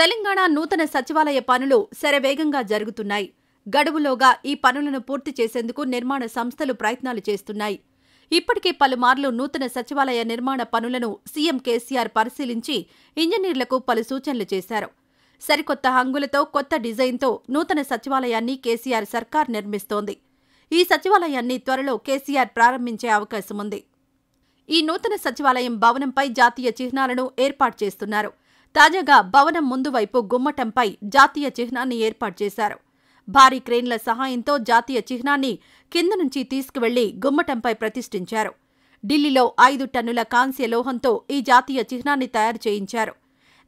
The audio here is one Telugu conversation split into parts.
తెలంగాణ నూతన సచివాలయ పనులు శరవేగంగా జరుగుతున్నాయి గడువులోగా ఈ పనులను పూర్తి చేసేందుకు నిర్మాణ సంస్థలు ప్రయత్నాలు చేస్తున్నాయి ఇప్పటికే పలుమార్లు నూతన సచివాలయ నిర్మాణ పనులను సీఎం కేసీఆర్ పరిశీలించి ఇంజనీర్లకు పలు సూచనలు చేశారు సరికొత్త హంగులతో కొత్త డిజైన్తో నూతన సచివాలయాన్ని కేసీఆర్ సర్కార్ నిర్మిస్తోంది ఈ సచివాలయాన్ని త్వరలో కేసీఆర్ ప్రారంభించే అవకాశముంది ఈ నూతన సచివాలయం భవనంపై జాతీయ చిహ్నాలను ఏర్పాటు చేస్తున్నారు తాజాగా భవనం ముందు వైపు గుమ్మటంపై జాతీయ చిహ్నాన్ని ఏర్పాటు చేశారు భారీ క్రేన్ల సహాయంతో జాతీయ చిహ్నాన్ని కింద నుంచి తీసుకువెళ్లి గుమ్మటంపై ప్రతిష్ఠించారు ఢిల్లీలో ఐదు టన్నుల కాంస్య లోహంతో ఈ జాతీయ చిహ్నాన్ని తయారు చేయించారు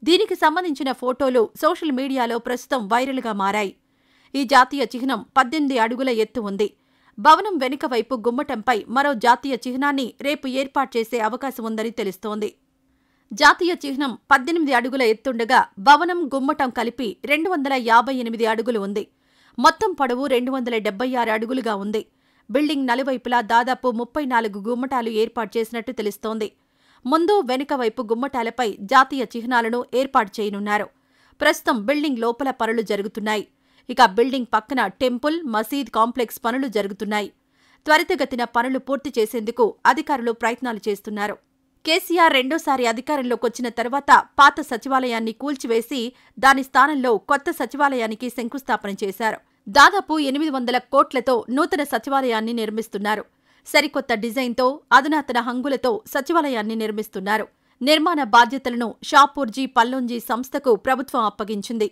దీనికి సంబంధించిన ఫోటోలు సోషల్ మీడియాలో ప్రస్తుతం వైరల్గా మారాయి ఈ జాతీయ చిహ్నం పద్దెనిమిది అడుగుల ఎత్తు ఉంది భవనం వెనుక వైపు గుమ్మటంపై మరో జాతీయ చిహ్నాన్ని రేపు ఏర్పాటు చేసే అవకాశం ఉందని తెలుస్తోంది జాతీయ చిహ్నం పద్దెనిమిది అడుగుల ఎత్తుండగా భవనం గుమ్మటం కలిపి రెండు వందల యాభై ఎనిమిది అడుగులు ఉంది మొత్తం పొడవు రెండు వందల డెబ్బై ఆరు అడుగులుగా ఉంది బిల్డింగ్ నలువైపులా దాదాపు ముప్పై నాలుగు గుమ్మటాలు ఏర్పాటు చేసినట్టు తెలుస్తోంది ముందు వెనుక వైపు గుమ్మటాలపై జాతీయ చిహ్నాలను ఏర్పాటు చేయనున్నారు ప్రస్తుతం బిల్డింగ్ లోపల పనులు జరుగుతున్నాయి ఇక బిల్డింగ్ పక్కన టెంపుల్ మసీద్ కాంప్లెక్స్ పనులు జరుగుతున్నాయి త్వరితగతిన పనులు పూర్తి చేసేందుకు అధికారులు ప్రయత్నాలు చేస్తున్నారు కేసీఆర్ రెండోసారి అధికారంలోకి వచ్చిన తర్వాత పాత సచివాలయాన్ని కూల్చివేసి దాని స్థానంలో కొత్త సచివాలయానికి శంకుస్థాపన చేశారు దాదాపు ఎనిమిది వందల కోట్లతో నూతన సచివాలయాన్ని నిర్మిస్తున్నారు సరికొత్త డిజైన్తో అధునాతన హంగులతో సచివాలయాన్ని నిర్మిస్తున్నారు నిర్మాణ బాధ్యతలను షాపూర్జీ పల్లోంజీ సంస్థకు ప్రభుత్వం అప్పగించింది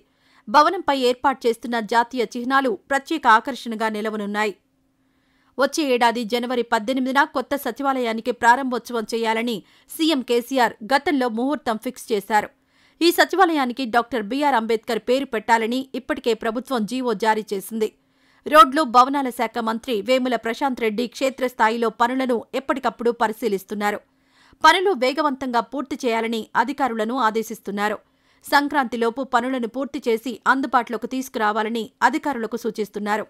భవనంపై ఏర్పాటు చేస్తున్న జాతీయ చిహ్నాలు ప్రత్యేక ఆకర్షణగా నిలవనున్నాయి వచ్చే ఏడాది జనవరి పద్దెనిమిదిన కొత్త సచివాలయానికి ప్రారంభోత్సవం చేయాలని సీఎం కేసీఆర్ గతంలో ముహూర్తం ఫిక్స్ చేశారు ఈ సచివాలయానికి డాక్టర్ బీఆర్ అంబేద్కర్ పేరు పెట్టాలని ఇప్పటికే ప్రభుత్వం జీవో జారీ చేసింది రోడ్లు భవనాల శాఖ మంత్రి వేముల ప్రశాంత్ రెడ్డి క్షేత్రస్థాయిలో పనులను ఎప్పటికప్పుడు పరిశీలిస్తున్నారు పనులు వేగవంతంగా పూర్తి చేయాలని అధికారులను ఆదేశిస్తున్నారు సంక్రాంతిలోపు పనులను పూర్తి చేసి అందుబాటులోకి తీసుకురావాలని అధికారులకు సూచిస్తున్నారు